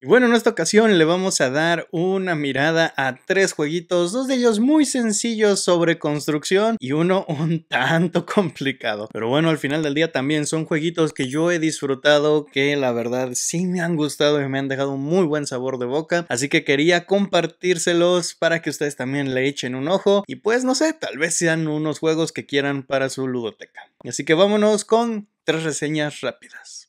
Y bueno, en esta ocasión le vamos a dar una mirada a tres jueguitos, dos de ellos muy sencillos sobre construcción y uno un tanto complicado. Pero bueno, al final del día también son jueguitos que yo he disfrutado, que la verdad sí me han gustado y me han dejado un muy buen sabor de boca, así que quería compartírselos para que ustedes también le echen un ojo y pues no sé, tal vez sean unos juegos que quieran para su ludoteca. Así que vámonos con tres reseñas rápidas.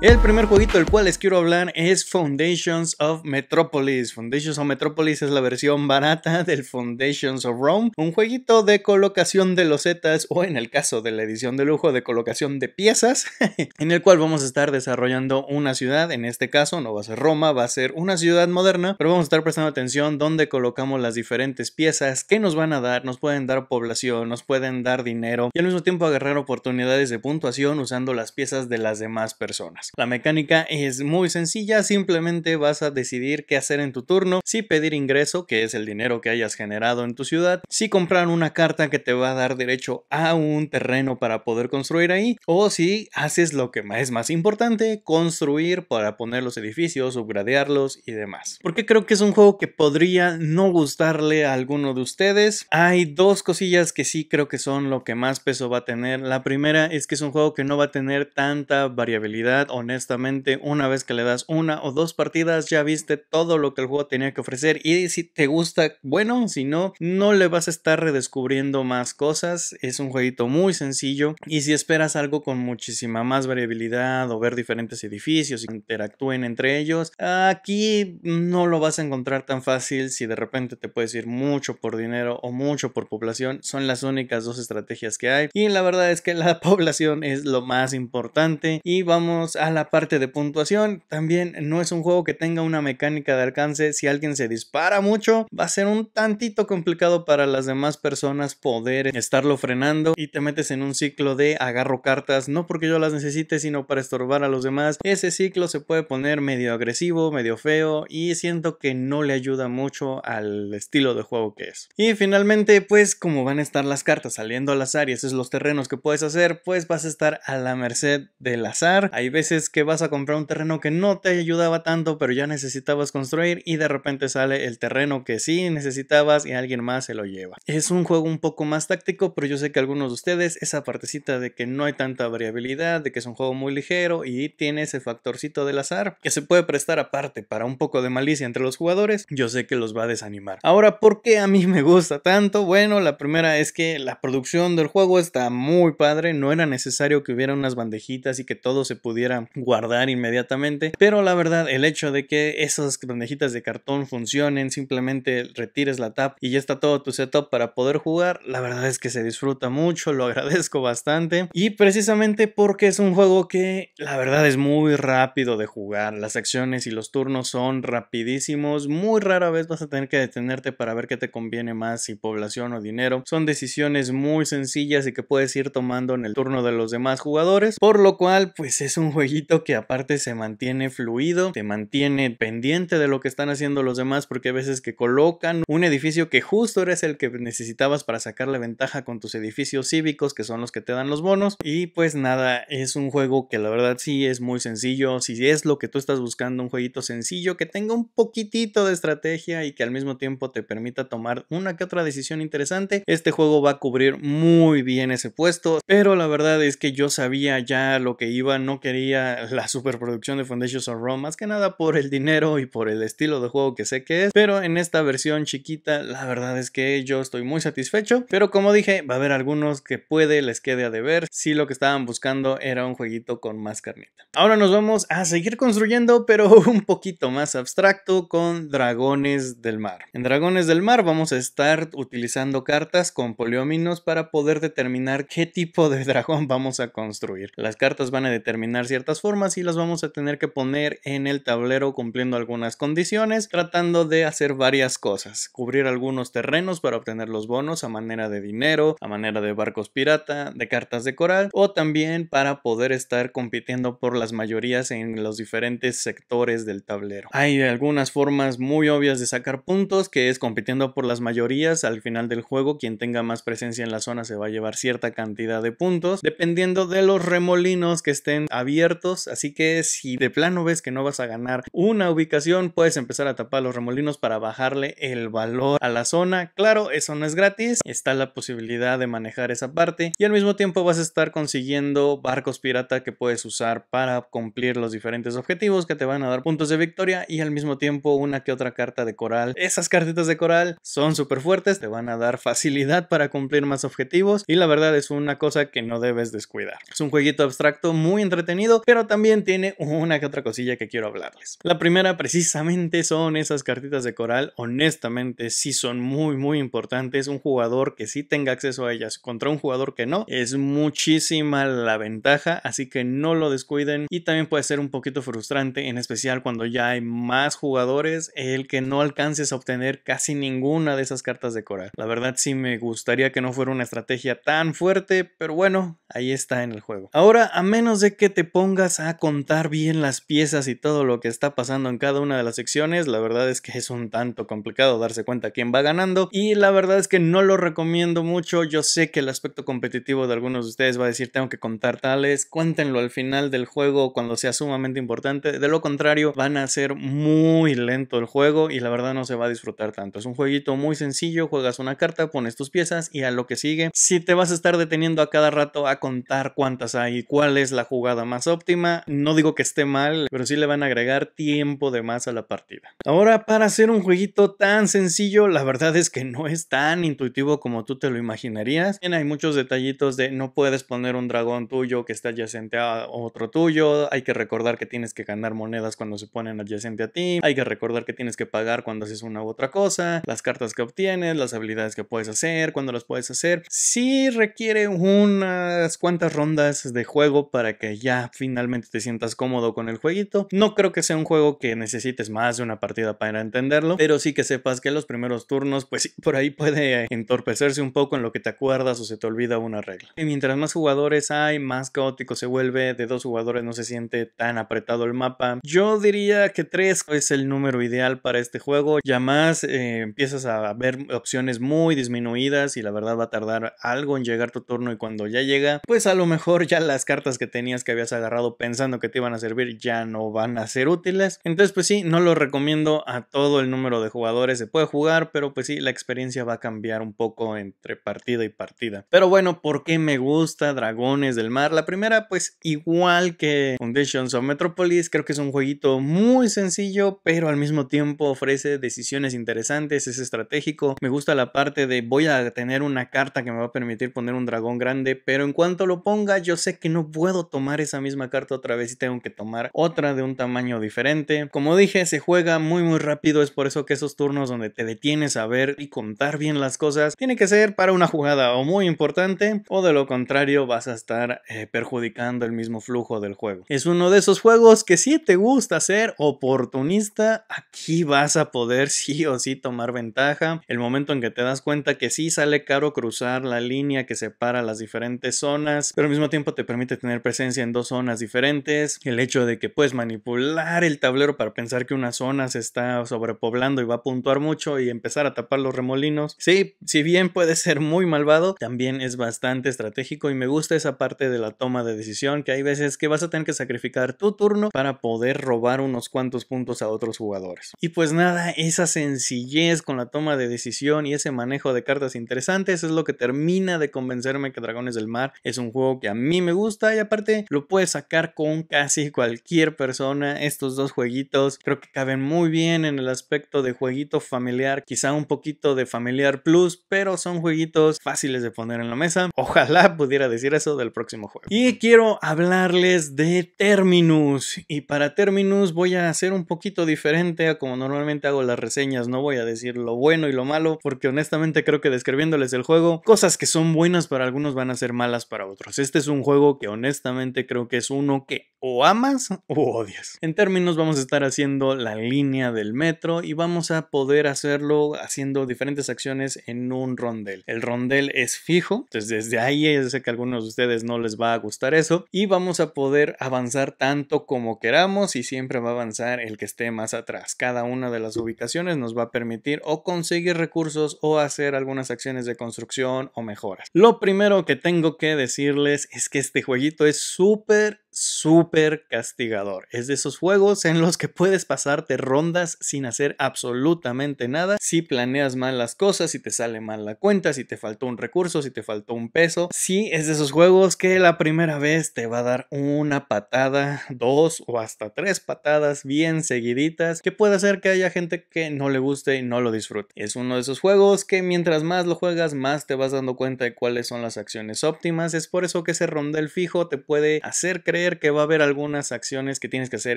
El primer jueguito del cual les quiero hablar es Foundations of Metropolis. Foundations of Metropolis es la versión barata del Foundations of Rome, un jueguito de colocación de losetas o en el caso de la edición de lujo de colocación de piezas, en el cual vamos a estar desarrollando una ciudad, en este caso no va a ser Roma, va a ser una ciudad moderna, pero vamos a estar prestando atención dónde colocamos las diferentes piezas, qué nos van a dar, nos pueden dar población, nos pueden dar dinero y al mismo tiempo agarrar oportunidades de puntuación usando las piezas de las demás personas. La mecánica es muy sencilla, simplemente vas a decidir qué hacer en tu turno, si pedir ingreso, que es el dinero que hayas generado en tu ciudad, si comprar una carta que te va a dar derecho a un terreno para poder construir ahí, o si haces lo que es más importante, construir para poner los edificios, upgradearlos y demás. Porque creo que es un juego que podría no gustarle a alguno de ustedes. Hay dos cosillas que sí creo que son lo que más peso va a tener. La primera es que es un juego que no va a tener tanta variabilidad honestamente, una vez que le das una o dos partidas, ya viste todo lo que el juego tenía que ofrecer y si te gusta, bueno, si no, no le vas a estar redescubriendo más cosas. Es un jueguito muy sencillo y si esperas algo con muchísima más variabilidad o ver diferentes edificios y interactúen entre ellos, aquí no lo vas a encontrar tan fácil si de repente te puedes ir mucho por dinero o mucho por población. Son las únicas dos estrategias que hay y la verdad es que la población es lo más importante y vamos a a la parte de puntuación, también no es un juego que tenga una mecánica de alcance. Si alguien se dispara mucho, va a ser un tantito complicado para las demás personas poder estarlo frenando y te metes en un ciclo de agarro cartas, no porque yo las necesite, sino para estorbar a los demás. Ese ciclo se puede poner medio agresivo, medio feo y siento que no le ayuda mucho al estilo de juego que es. Y finalmente, pues como van a estar las cartas saliendo al azar y esos los terrenos que puedes hacer, pues vas a estar a la merced del azar. Hay veces que vas a comprar un terreno que no te ayudaba tanto, pero ya necesitabas construir y de repente sale el terreno que sí necesitabas y alguien más se lo lleva. Es un juego un poco más táctico, pero yo sé que algunos de ustedes esa partecita de que no hay tanta variabilidad, de que es un juego muy ligero y tiene ese factorcito del azar que se puede prestar aparte para un poco de malicia entre los jugadores, yo sé que los va a desanimar. Ahora, ¿por qué a mí me gusta tanto? Bueno, la primera es que la producción del juego está muy padre, no era necesario que hubiera unas bandejitas y que todo se pudiera guardar inmediatamente. Pero la verdad, el hecho de que esas bandejitas de cartón funcionen, simplemente retires la tap y ya está todo tu setup para poder jugar, la verdad es que se disfruta mucho, lo agradezco bastante. Y precisamente porque es un juego que la verdad es muy rápido de jugar, las acciones y los turnos son rapidísimos, muy rara vez vas a tener que detenerte para ver qué te conviene más, si población o dinero. Son decisiones muy sencillas y que puedes ir tomando en el turno de los demás jugadores, por lo cual pues es un jueguito que aparte se mantiene fluido, te mantiene pendiente de lo que están haciendo los demás porque a veces que colocan un edificio que justo eres el que necesitabas para sacarle ventaja con tus edificios cívicos que son los que te dan los bonos y pues nada, es un juego que la verdad sí es muy sencillo, si es lo que tú estás buscando, un jueguito sencillo que tenga un poquitito de estrategia y que al mismo tiempo te permita tomar una que otra decisión interesante, este juego va a cubrir muy bien ese puesto, pero la verdad es que yo sabía ya lo que iba, no quería la superproducción de Foundations of Rome, más que nada por el dinero y por el estilo de juego que sé que es, pero en esta versión chiquita la verdad es que yo estoy muy satisfecho, pero como dije, va a haber algunos que puede les quede a deber si lo que estaban buscando era un jueguito con más carnita. Ahora nos vamos a seguir construyendo, pero un poquito más abstracto con Dragones del Mar. En Dragones del Mar vamos a estar utilizando cartas con polióminos para poder determinar qué tipo de dragón vamos a construir. Las cartas van a determinar ciertas formas y las vamos a tener que poner en el tablero cumpliendo algunas condiciones, tratando de hacer varias cosas, cubrir algunos terrenos para obtener los bonos a manera de dinero, a manera de barcos pirata, de cartas de coral o también para poder estar compitiendo por las mayorías en los diferentes sectores del tablero. Hay algunas formas muy obvias de sacar puntos que es compitiendo por las mayorías al final del juego quien tenga más presencia en la zona se va a llevar cierta cantidad de puntos dependiendo de los remolinos que estén abiertos así que si de plano ves que no vas a ganar una ubicación, puedes empezar a tapar los remolinos para bajarle el valor a la zona. Claro, eso no es gratis, está la posibilidad de manejar esa parte y al mismo tiempo vas a estar consiguiendo barcos pirata que puedes usar para cumplir los diferentes objetivos que te van a dar puntos de victoria y al mismo tiempo una que otra carta de coral. Esas cartitas de coral son súper fuertes, te van a dar facilidad para cumplir más objetivos y la verdad es una cosa que no debes descuidar. Es un jueguito abstracto muy entretenido, pero también tiene una que otra cosilla que quiero hablarles. La primera precisamente son esas cartitas de coral, honestamente sí son muy muy importantes, un jugador que sí tenga acceso a ellas contra un jugador que no, es muchísima la ventaja, así que no lo descuiden y también puede ser un poquito frustrante, en especial cuando ya hay más jugadores, el que no alcances a obtener casi ninguna de esas cartas de coral. La verdad sí me gustaría que no fuera una estrategia tan fuerte, pero bueno, ahí está en el juego. Ahora, a menos de que te ponga a contar bien las piezas y todo lo que está pasando en cada una de las secciones, la verdad es que es un tanto complicado darse cuenta quién va ganando y la verdad es que no lo recomiendo mucho, yo sé que el aspecto competitivo de algunos de ustedes va a decir tengo que contar tales, cuéntenlo al final del juego cuando sea sumamente importante, de lo contrario van a ser muy lento el juego y la verdad no se va a disfrutar tanto, es un jueguito muy sencillo, juegas una carta, pones tus piezas y a lo que sigue, si te vas a estar deteniendo a cada rato a contar cuántas hay, y cuál es la jugada más óptima, no digo que esté mal, pero sí le van a agregar tiempo de más a la partida. Ahora, para hacer un jueguito tan sencillo, la verdad es que no es tan intuitivo como tú te lo imaginarías. Bien, hay muchos detallitos de no puedes poner un dragón tuyo que esté adyacente a otro tuyo, hay que recordar que tienes que ganar monedas cuando se ponen adyacente a ti, hay que recordar que tienes que pagar cuando haces una u otra cosa, las cartas que obtienes, las habilidades que puedes hacer, cuando las puedes hacer. Sí requiere unas cuantas rondas de juego para que ya finalmente finalmente te sientas cómodo con el jueguito. No creo que sea un juego que necesites más de una partida para entenderlo, pero sí que sepas que los primeros turnos, pues por ahí puede entorpecerse un poco en lo que te acuerdas o se te olvida una regla. Y mientras más jugadores hay, más caótico se vuelve, de dos jugadores no se siente tan apretado el mapa. Yo diría que tres es el número ideal para este juego, ya más eh, empiezas a ver opciones muy disminuidas y la verdad va a tardar algo en llegar tu turno y cuando ya llega, pues a lo mejor ya las cartas que tenías que habías agarrado pensando que te iban a servir ya no van a ser útiles. Entonces pues sí, no lo recomiendo a todo el número de jugadores se puede jugar, pero pues sí, la experiencia va a cambiar un poco entre partida y partida. Pero bueno, ¿por qué me gusta Dragones del Mar? La primera pues igual que Foundations of Metropolis, creo que es un jueguito muy sencillo, pero al mismo tiempo ofrece decisiones interesantes, es estratégico. Me gusta la parte de voy a tener una carta que me va a permitir poner un dragón grande, pero en cuanto lo ponga yo sé que no puedo tomar esa misma carta otra vez y tengo que tomar otra de un tamaño diferente. Como dije, se juega muy muy rápido, es por eso que esos turnos donde te detienes a ver y contar bien las cosas, tiene que ser para una jugada o muy importante o de lo contrario vas a estar eh, perjudicando el mismo flujo del juego. Es uno de esos juegos que si te gusta ser oportunista, aquí vas a poder sí o sí tomar ventaja. El momento en que te das cuenta que sí sale caro cruzar la línea que separa las diferentes zonas, pero al mismo tiempo te permite tener presencia en dos zonas diferentes, el hecho de que puedes manipular el tablero para pensar que una zona se está sobrepoblando y va a puntuar mucho y empezar a tapar los remolinos. Sí, si bien puede ser muy malvado, también es bastante estratégico y me gusta esa parte de la toma de decisión que hay veces que vas a tener que sacrificar tu turno para poder robar unos cuantos puntos a otros jugadores. Y pues nada, esa sencillez con la toma de decisión y ese manejo de cartas interesantes es lo que termina de convencerme que Dragones del Mar es un juego que a mí me gusta y aparte lo puedes sacar con casi cualquier persona estos dos jueguitos. Creo que caben muy bien en el aspecto de jueguito familiar, quizá un poquito de familiar plus, pero son jueguitos fáciles de poner en la mesa. Ojalá pudiera decir eso del próximo juego. Y quiero hablarles de Terminus. Y para Terminus voy a hacer un poquito diferente a como normalmente hago las reseñas. No voy a decir lo bueno y lo malo, porque honestamente creo que describiéndoles el juego, cosas que son buenas para algunos van a ser malas para otros. Este es un juego que honestamente creo que es uno que o amas o odias. En términos vamos a estar haciendo la línea del metro y vamos a poder hacerlo haciendo diferentes acciones en un rondel. El rondel es fijo, entonces desde ahí ya sé que a algunos de ustedes no les va a gustar eso y vamos a poder avanzar tanto como queramos y siempre va a avanzar el que esté más atrás. Cada una de las ubicaciones nos va a permitir o conseguir recursos o hacer algunas acciones de construcción o mejoras. Lo primero que tengo que decirles es que este jueguito es súper Super castigador. Es de esos juegos en los que puedes pasarte rondas sin hacer absolutamente nada. Si planeas mal las cosas, si te sale mal la cuenta, si te faltó un recurso, si te faltó un peso. Sí, es de esos juegos que la primera vez te va a dar una patada, dos o hasta tres patadas bien seguiditas que puede hacer que haya gente que no le guste y no lo disfrute. Es uno de esos juegos que mientras más lo juegas, más te vas dando cuenta de cuáles son las acciones óptimas. Es por eso que ese rondel fijo te puede hacer creer que va a haber algunas acciones que tienes que hacer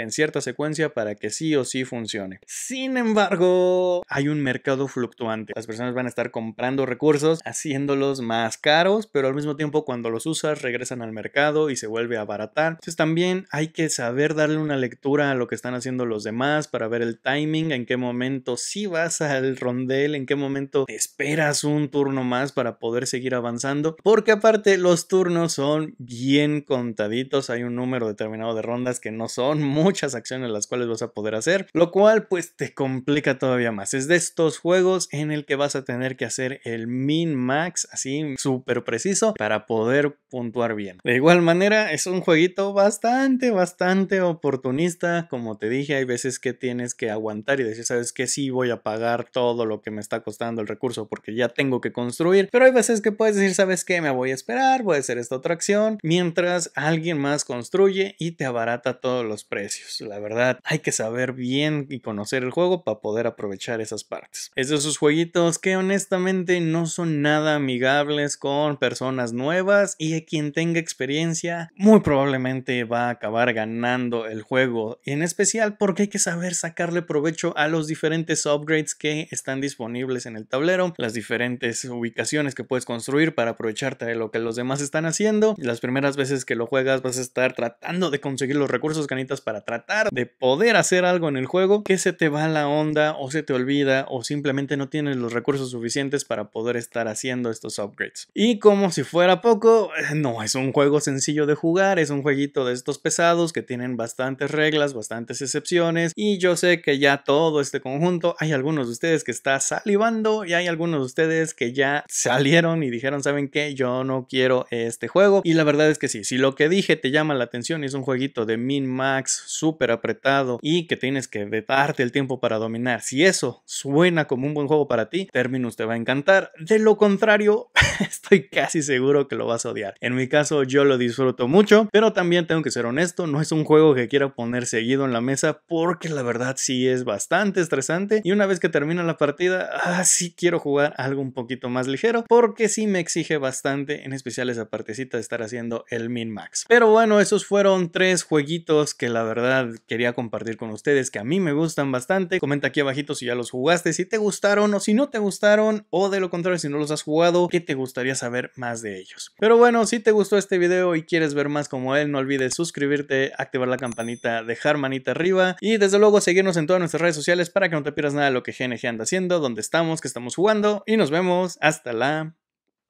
en cierta secuencia para que sí o sí funcione. Sin embargo, hay un mercado fluctuante. Las personas van a estar comprando recursos, haciéndolos más caros, pero al mismo tiempo cuando los usas regresan al mercado y se vuelve a abaratar. Entonces también hay que saber darle una lectura a lo que están haciendo los demás para ver el timing, en qué momento si vas al rondel, en qué momento esperas un turno más para poder seguir avanzando, porque aparte los turnos son bien contaditos, hay un número determinado de rondas que no son muchas acciones las cuales vas a poder hacer, lo cual pues te complica todavía más. Es de estos juegos en el que vas a tener que hacer el min max así súper preciso para poder puntuar bien. De igual manera es un jueguito bastante, bastante oportunista. Como te dije, hay veces que tienes que aguantar y decir, sabes que sí voy a pagar todo lo que me está costando el recurso porque ya tengo que construir. Pero hay veces que puedes decir, sabes que me voy a esperar, voy a hacer esta otra acción mientras alguien más con construye y te abarata todos los precios. La verdad, hay que saber bien y conocer el juego para poder aprovechar esas partes. Es de esos jueguitos que honestamente no son nada amigables con personas nuevas y quien tenga experiencia muy probablemente va a acabar ganando el juego. En especial porque hay que saber sacarle provecho a los diferentes upgrades que están disponibles en el tablero, las diferentes ubicaciones que puedes construir para aprovecharte de lo que los demás están haciendo. Las primeras veces que lo juegas vas a estar tratando de conseguir los recursos canitas para tratar de poder hacer algo en el juego, que se te va la onda o se te olvida o simplemente no tienes los recursos suficientes para poder estar haciendo estos upgrades. Y como si fuera poco, eh, no es un juego sencillo de jugar, es un jueguito de estos pesados que tienen bastantes reglas, bastantes excepciones y yo sé que ya todo este conjunto, hay algunos de ustedes que está salivando y hay algunos de ustedes que ya salieron y dijeron, ¿saben qué? Yo no quiero este juego y la verdad es que sí, si lo que dije te llama la la atención es un jueguito de min-max súper apretado y que tienes que darte el tiempo para dominar. Si eso suena como un buen juego para ti, Terminus te va a encantar. De lo contrario, estoy casi seguro que lo vas a odiar. En mi caso, yo lo disfruto mucho, pero también tengo que ser honesto, no es un juego que quiera poner seguido en la mesa porque la verdad sí es bastante estresante y una vez que termina la partida, ah, quiero jugar algo un poquito más ligero porque sí me exige bastante, en especial esa partecita de estar haciendo el min-max. Pero bueno, es esos fueron tres jueguitos que la verdad quería compartir con ustedes, que a mí me gustan bastante. Comenta aquí abajito si ya los jugaste, si te gustaron o si no te gustaron, o de lo contrario, si no los has jugado, qué te gustaría saber más de ellos. Pero bueno, si te gustó este video y quieres ver más como él, no olvides suscribirte, activar la campanita, dejar manita arriba y desde luego seguirnos en todas nuestras redes sociales para que no te pierdas nada de lo que GNG anda haciendo, dónde estamos, qué estamos jugando y nos vemos hasta la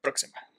próxima.